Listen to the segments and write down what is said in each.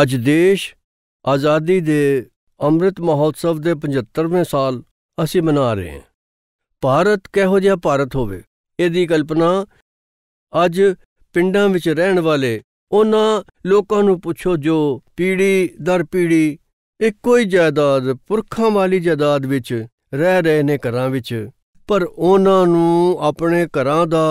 ਅੱਜ ਦੇਸ਼ ਆਜ਼ਾਦੀ ਦੇ ਅੰਮ੍ਰਿਤ ਮਹੋਤਸਵ ਦੇ 75ਵੇਂ ਸਾਲ ਅਸੀਂ ਮਨਾ ਰਹੇ ਹਾਂ ਭਾਰਤ ਕਿਹੋ ਜਿਹਾ ਭਾਰਤ ਹੋਵੇ ਇਹਦੀ ਕਲਪਨਾ ਅੱਜ ਪਿੰਡਾਂ ਵਿੱਚ ਰਹਿਣ ਵਾਲੇ ਉਹਨਾਂ ਲੋਕਾਂ ਨੂੰ ਪੁੱਛੋ ਜੋ ਪੀੜੀ ਦਰ ਪੀੜੀ ਇੱਕੋ ਹੀ ਜਾਇਦਾਦ ਪੁਰਖਾਂ ਵਾਲੀ ਜਾਇਦਾਦ ਵਿੱਚ ਰਹਿ ਰਹੇ ਨੇ ਘਰਾਂ ਵਿੱਚ ਪਰ ਉਹਨਾਂ ਨੂੰ ਆਪਣੇ ਘਰਾਂ ਦਾ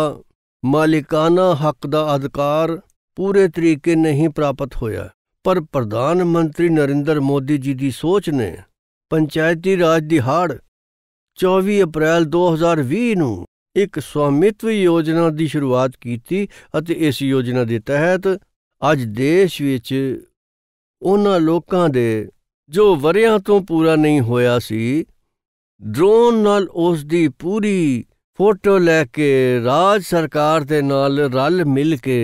ਮਾਲਿਕਾਨਾ ਹੱਕ ਦਾ ਅਧਿਕਾਰ ਪੂਰੇ ਤਰੀਕੇ ਨਹੀਂ ਪ੍ਰਾਪਤ ਹੋਇਆ ਪਰ ਪ੍ਰਧਾਨ ਮੰਤਰੀ ਨਰਿੰਦਰ ਮੋਦੀ ਜੀ ਦੀ ਸੋਚ ਨੇ ਪੰਚਾਇਤੀ ਰਾਜ ਦੀ ਹਾੜ 24 ਅਪ੍ਰੈਲ 2020 ਨੂੰ ਇੱਕ ਸਵਾਮਿਤਵ ਯੋਜਨਾ ਦੀ ਸ਼ੁਰੂਆਤ ਕੀਤੀ ਅਤੇ ਇਸ ਯੋਜਨਾ ਦੇ ਤਹਿਤ ਅੱਜ ਦੇਸ਼ ਵਿੱਚ ਉਹਨਾਂ ਲੋਕਾਂ ਦੇ ਜੋ ਵਰਿਆਂ ਤੋਂ ਪੂਰਾ ਨਹੀਂ ਹੋਇਆ ਸੀ ਡਰੋਨ ਨਾਲ ਉਸ ਦੀ ਪੂਰੀ ਫੋਟੋ ਲੈ ਕੇ ਰਾਜ ਸਰਕਾਰ ਦੇ ਨਾਲ ਰਲ ਮਿਲ ਕੇ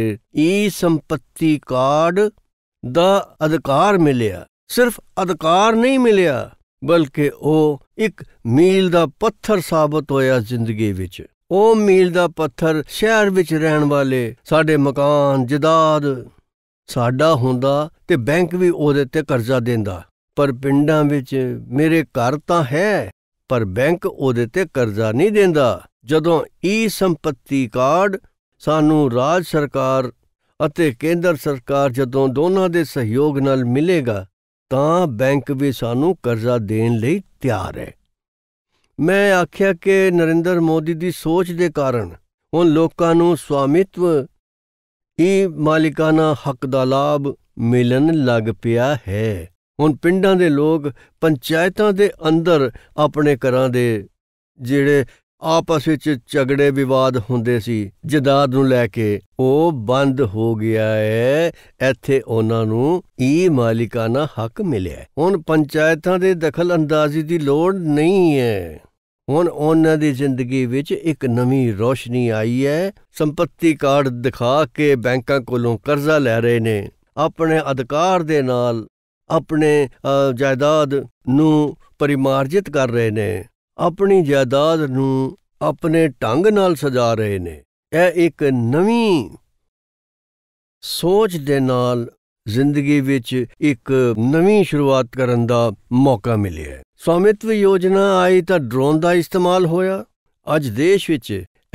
ਈ ਸੰਪਤੀ ਕਾਰਡ ਦਾ ਅਧਿਕਾਰ ਮਿਲਿਆ ਸਿਰਫ ਅਧਿਕਾਰ ਨਹੀਂ ਮਿਲਿਆ ਬਲਕਿ ਉਹ ਇੱਕ ਮੀਲ ਦਾ ਪੱਥਰ ਸਾਬਤ ਹੋਇਆ ਜ਼ਿੰਦਗੀ ਵਿੱਚ ਉਹ ਮੀਲ ਦਾ ਪੱਥਰ ਸ਼ਹਿਰ ਵਿੱਚ ਰਹਿਣ ਵਾਲੇ ਸਾਡੇ ਮਕਾਨ ਜਦਾਦ ਸਾਡਾ ਹੁੰਦਾ ਤੇ ਬੈਂਕ ਵੀ ਉਹਦੇ ਤੇ ਕਰਜ਼ਾ ਦਿੰਦਾ ਪਰ ਪਿੰਡਾਂ ਵਿੱਚ ਮੇਰੇ ਘਰ ਤਾਂ ਹੈ ਪਰ ਬੈਂਕ ਉਹਦੇ ਤੇ ਕਰਜ਼ਾ ਨਹੀਂ ਦਿੰਦਾ ਜਦੋਂ ਈ ਸੰਪਤੀ ਕਾਰਡ ਸਾਨੂੰ ਰਾਜ ਸਰਕਾਰ ਅਤੇ ਕੇਂਦਰ ਸਰਕਾਰ ਜਦੋਂ ਦੋਨਾਂ ਦੇ ਸਹਿਯੋਗ ਨਾਲ ਮਿਲੇਗਾ ਤਾਂ ਬੈਂਕ ਵੀ ਸਾਨੂੰ ਕਰਜ਼ਾ ਦੇਣ ਲਈ ਤਿਆਰ ਹੈ ਮੈਂ ਆਖਿਆ ਕਿ ਨਰਿੰਦਰ ਮੋਦੀ ਦੀ ਸੋਚ ਦੇ ਕਾਰਨ ਹੁਣ ਲੋਕਾਂ ਨੂੰ ਸਵਾਮਿਤਵ ਇਹ ਮਾਲਿਕਾਨਾ ਹੱਕ ਦਾ ਲਾਭ ਮਿਲਣ ਲੱਗ ਪਿਆ ਹੈ ਹੁਣ ਪਿੰਡਾਂ ਦੇ ਲੋਕ ਪੰਚਾਇਤਾਂ ਦੇ ਅੰਦਰ ਆਪਣੇ ਘਰਾਂ ਦੇ ਜਿਹੜੇ ਆਪਸ ਵਿੱਚ ਝਗੜੇ ਵਿਵਾਦ ਹੁੰਦੇ ਸੀ ਜਦਾਦ ਨੂੰ ਲੈ ਕੇ ਉਹ ਬੰਦ ਹੋ ਗਿਆ ਹੈ ਇੱਥੇ ਉਹਨਾਂ ਨੂੰ ਈ ਮਾਲਿਕਾਨਾ ਹੱਕ ਮਿਲਿਆ ਹੁਣ ਪੰਚਾਇਤਾਂ ਦੇ ਦਖਲ ਅੰਦਾਜ਼ੀ ਦੀ ਲੋੜ ਨਹੀਂ ਹੈ ਹੁਣ ਉਹਨਾਂ ਦੀ ਜ਼ਿੰਦਗੀ ਵਿੱਚ ਇੱਕ ਨਵੀਂ ਰੋਸ਼ਨੀ ਆਈ ਹੈ ਸੰਪਤੀ ਕਾਰਡ ਦਿਖਾ ਕੇ ਬੈਂਕਾਂ ਕੋਲੋਂ ਕਰਜ਼ਾ ਲੈ ਰਹੇ ਨੇ ਆਪਣੇ ਅਧਿਕਾਰ ਦੇ ਨਾਲ ਆਪਣੇ ਜਾਇਦਾਦ ਨੂੰ ਪਰਿਮਾਰਜਿਤ ਕਰ ਰਹੇ ਨੇ ਆਪਣੀ ਜਾਇਦਾਦ ਨੂੰ ਆਪਣੇ ਢੰਗ ਨਾਲ ਸਜਾ ਰਹੇ ਨੇ ਇਹ ਇੱਕ ਨਵੀਂ ਸੋਚ ਦੇ ਨਾਲ ਜ਼ਿੰਦਗੀ ਵਿੱਚ ਇੱਕ ਨਵੀਂ ਸ਼ੁਰੂਆਤ ਕਰਨ ਦਾ ਮੌਕਾ ਮਿਲਿਆ ਸਵਾਮਿਤਵ ਯੋਜਨਾ ਆਈ ਤਾਂ ਡਰੋਨ ਦਾ ਇਸਤੇਮਾਲ ਹੋਇਆ ਅੱਜ ਦੇਸ਼ ਵਿੱਚ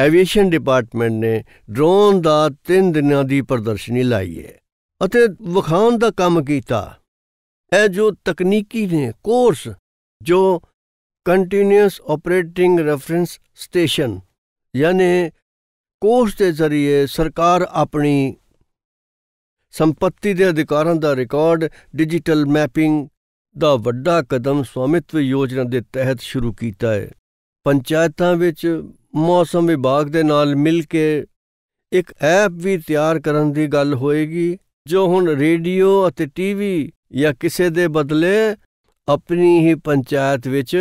ਐਵੀਏਸ਼ਨ ਡਿਪਾਰਟਮੈਂਟ ਨੇ ਡਰੋਨ ਦਾ 3 ਦਿਨਾਂ ਦੀ ਪ੍ਰਦਰਸ਼ਨੀ ਲਾਈ ਹੈ ਅਤੇ ਵਿਖਾਉਣ ਦਾ ਕੰਮ ਕੀਤਾ ਇਹ ਜੋ ਤਕਨੀਕੀ ਨੇ ਕੋਰਸ ਜੋ ਕੰਟੀਨਿਊਸ ਆਪਰੇਟਿੰਗ ਰੈਫਰੈਂਸ ਸਟੇਸ਼ਨ ਯਾਨੀ ਕੋਸ਼ ਦੇ ਜ਼ਰੀਏ ਸਰਕਾਰ ਆਪਣੀ ਸੰਪਤੀ ਦੇ ਅਧਿਕਾਰਾਂ ਦਾ ਰਿਕਾਰਡ ਡਿਜੀਟਲ ਮੈਪਿੰਗ ਦਾ ਵੱਡਾ ਕਦਮ ਸਵਾਮਿਤਵ ਯੋਜਨਾ ਦੇ ਤਹਿਤ ਸ਼ੁਰੂ ਕੀਤਾ ਹੈ ਪੰਚਾਇਤਾਂ ਵਿੱਚ ਮੌਸਮ ਵਿਭਾਗ ਦੇ ਨਾਲ ਮਿਲ ਕੇ ਇੱਕ ਐਪ ਵੀ ਤਿਆਰ ਕਰਨ ਦੀ ਗੱਲ ਹੋਏਗੀ ਜੋ ਹੁਣ ਰੇਡੀਓ ਅਤੇ ਟੀਵੀ ਜਾਂ ਕਿਸੇ ਦੇ ਬਦਲੇ ਆਪਣੀ ਹੀ ਪੰਚਾਇਤ ਵਿੱਚ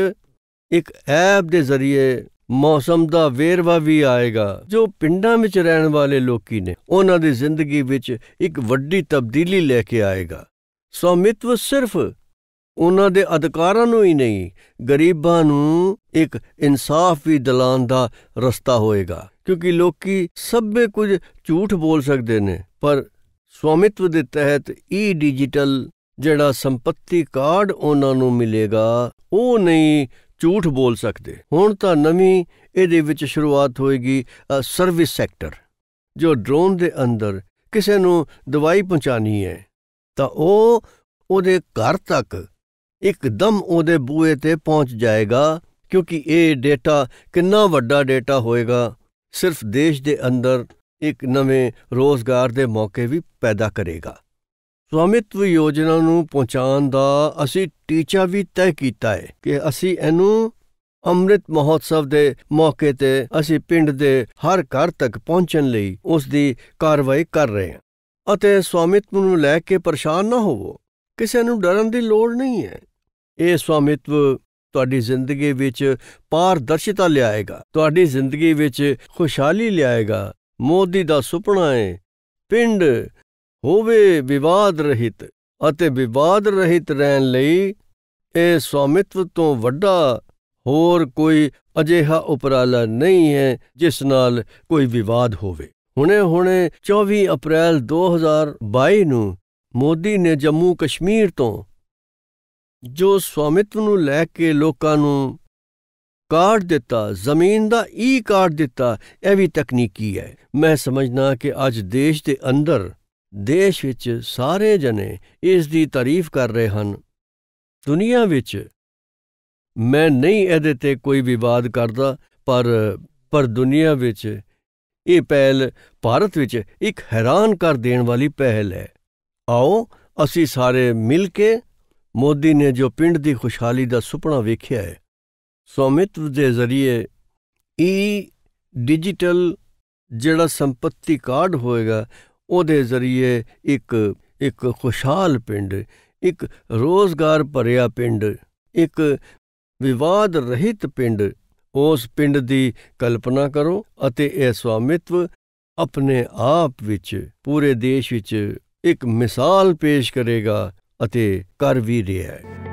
ਇੱਕ ਐਪ ਦੇ ਜ਼ਰੀਏ ਮੌਸਮ ਦਾ ਵੇਰਵਾ ਵੀ ਆਏਗਾ ਜੋ ਪਿੰਡਾਂ ਵਿੱਚ ਰਹਿਣ ਵਾਲੇ ਲੋਕੀ ਨੇ ਉਹਨਾਂ ਦੀ ਜ਼ਿੰਦਗੀ ਵਿੱਚ ਇੱਕ ਵੱਡੀ ਤਬਦੀਲੀ ਲੈ ਕੇ ਆਏਗਾ ਸਵਾਮਿਤਵ ਸਿਰਫ ਉਹਨਾਂ ਦੇ ਅਧਿਕਾਰਾਂ ਨੂੰ ਹੀ ਨਹੀਂ ਗਰੀਬਾਂ ਨੂੰ ਇੱਕ ਇਨਸਾਫ ਵੀ ਦਿਲਾਉਣ ਦਾ ਰਸਤਾ ਹੋਏਗਾ ਕਿਉਂਕਿ ਲੋਕੀ ਸਭੇ ਕੁਝ ਝੂਠ ਬੋਲ ਸਕਦੇ ਨੇ ਪਰ ਸਵਾਮਿਤਵ ਦੇ ਤਹਿਤ ਈ ਡਿਜੀਟਲ ਜਿਹੜਾ ਸੰਪਤੀ ਕਾਰਡ ਉਹਨਾਂ ਨੂੰ ਮਿਲੇਗਾ ਉਹ ਨਹੀਂ ਝੂਠ ਬੋਲ ਸਕਦੇ ਹੁਣ ਤਾਂ ਨਵੀਂ ਇਹਦੇ ਵਿੱਚ ਸ਼ੁਰੂਆਤ ਹੋਏਗੀ ਸਰਵਿਸ ਸੈਕਟਰ ਜੋ ਡਰੋਨ ਦੇ ਅੰਦਰ ਕਿਸੇ ਨੂੰ ਦਵਾਈ ਪਹੁੰਚਾਣੀ ਹੈ ਤਾਂ ਉਹ ਉਹਦੇ ਘਰ ਤੱਕ ਇੱਕਦਮ ਉਹਦੇ ਬੂਏ ਤੇ ਪਹੁੰਚ ਜਾਏਗਾ ਕਿਉਂਕਿ ਇਹ ਡੇਟਾ ਕਿੰਨਾ ਵੱਡਾ ਡੇਟਾ ਹੋਏਗਾ ਸਿਰਫ ਦੇਸ਼ ਦੇ ਅੰਦਰ ਇੱਕ ਨਵੇਂ ਰੋਜ਼ਗਾਰ ਦੇ ਮੌਕੇ ਵੀ ਪੈਦਾ ਕਰੇਗਾ ਸਵਾਮਿਤਵ ਯੋਜਨਾ ਨੂੰ ਪਹੁੰਚਾਉਣ ਦਾ ਅਸੀਂ ਟੀਚਾ ਵੀ ਤੈਅ ਕੀਤਾ ਹੈ ਕਿ ਅਸੀਂ ਇਹਨੂੰ ਅੰਮ੍ਰਿਤ ਮਹੋਤਸਵ ਦੇ ਮੌਕੇ ਤੇ ਅਸੀਂ ਪਿੰਡ ਦੇ ਹਰ ਘਰ ਤੱਕ ਪਹੁੰਚਣ ਲਈ ਉਸ ਦੀ ਕਾਰਵਾਈ ਕਰ ਰਹੇ ਹਾਂ ਅਤੇ ਸਵਾਮਿਤਵ ਨੂੰ ਲੈ ਕੇ ਪਰੇਸ਼ਾਨ ਨਾ ਹੋਵੋ ਕਿਸੇ ਨੂੰ ਡਰਨ ਦੀ ਲੋੜ ਨਹੀਂ ਹੈ ਇਹ ਸਵਾਮਿਤਵ ਤੁਹਾਡੀ ਜ਼ਿੰਦਗੀ ਵਿੱਚ ਪਾਰਦਰਸ਼ਤਾ ਲਿਆਏਗਾ ਤੁਹਾਡੀ ਜ਼ਿੰਦਗੀ ਵਿੱਚ ਖੁਸ਼ਹਾਲੀ ਲਿਆਏਗਾ ਮੋਦੀ ਦਾ ਸੁਪਨਾ ਹੈ ਪਿੰਡ ਹੋਵੇ ਵਿਵਾਦ ਰਹਿਤ ਅਤੇ ਵਿਵਾਦ ਰਹਿਤ ਰਹਿਣ ਲਈ ਇਹ ਸਵਾਮਿਤਵ ਤੋਂ ਵੱਡਾ ਹੋਰ ਕੋਈ ਅਜਿਹਾ ਉਪਰਾਲਾ ਨਹੀਂ ਹੈ ਜਿਸ ਨਾਲ ਕੋਈ ਵਿਵਾਦ ਹੋਵੇ ਹੁਣੇ ਹੁਣੇ 24 ਅਪ੍ਰੈਲ 2022 ਨੂੰ ਮੋਦੀ ਨੇ ਜੰਮੂ ਕਸ਼ਮੀਰ ਤੋਂ ਜੋ ਸਵਾਮਿਤਵ ਨੂੰ ਲੈ ਕੇ ਲੋਕਾਂ ਨੂੰ ਕਾਰਡ ਦਿੱਤਾ ਜ਼ਮੀਨ ਦਾ ਈ ਕਾਰਡ ਦਿੱਤਾ ਇਹ ਵੀ ਤਕਨੀਕੀ ਹੈ ਮੈਂ ਸਮਝਣਾ ਕਿ ਅੱਜ ਦੇਸ਼ ਦੇ ਅੰਦਰ ਦੇਸ਼ ਵਿੱਚ ਸਾਰੇ ਜਨੇ ਇਸ ਦੀ ਤਾਰੀਫ ਕਰ ਰਹੇ ਹਨ ਦੁਨੀਆ ਵਿੱਚ ਮੈਂ ਨਹੀਂ ਇਹਦੇ ਤੇ ਕੋਈ ਵਿਵਾਦ ਕਰਦਾ ਪਰ ਪਰ ਦੁਨੀਆ ਵਿੱਚ ਇਹ ਪਹਿਲ ਭਾਰਤ ਵਿੱਚ ਇੱਕ ਹੈਰਾਨ ਕਰ ਦੇਣ ਵਾਲੀ ਪਹਿਲ ਹੈ ਆਓ ਅਸੀਂ ਸਾਰੇ ਮਿਲ ਕੇ ਮੋਦੀ ਨੇ ਜੋ ਪਿੰਡ ਦੀ ਖੁਸ਼ਹਾਲੀ ਦਾ ਸੁਪਨਾ ਵੇਖਿਆ ਹੈ ਸੌਮਿਤਵ ਦੇ ਜ਼ਰੀਏ ਈ ਡਿਜੀਟਲ ਜਿਹੜਾ ਸੰਪਤੀ ਕਾਰਡ ਹੋਏਗਾ ਉਹਦੇ ਜ਼ਰੀਏ ਇੱਕ ਇੱਕ ਖੁਸ਼ਹਾਲ ਪਿੰਡ ਇੱਕ ਰੋਜ਼ਗਾਰ ਭਰਿਆ ਪਿੰਡ ਇੱਕ ਵਿਵਾਦ ਰਹਿਤ ਪਿੰਡ ਉਸ ਪਿੰਡ ਦੀ ਕਲਪਨਾ ਕਰੋ ਅਤੇ ਇਹ ਸਵਾਮਿਤਵ ਆਪਣੇ ਆਪ ਵਿੱਚ ਪੂਰੇ ਦੇਸ਼ ਵਿੱਚ ਇੱਕ ਮਿਸਾਲ ਪੇਸ਼ ਕਰੇਗਾ ਅਤੇ ਕਰ ਵੀ ਰਿਹਾ ਹੈ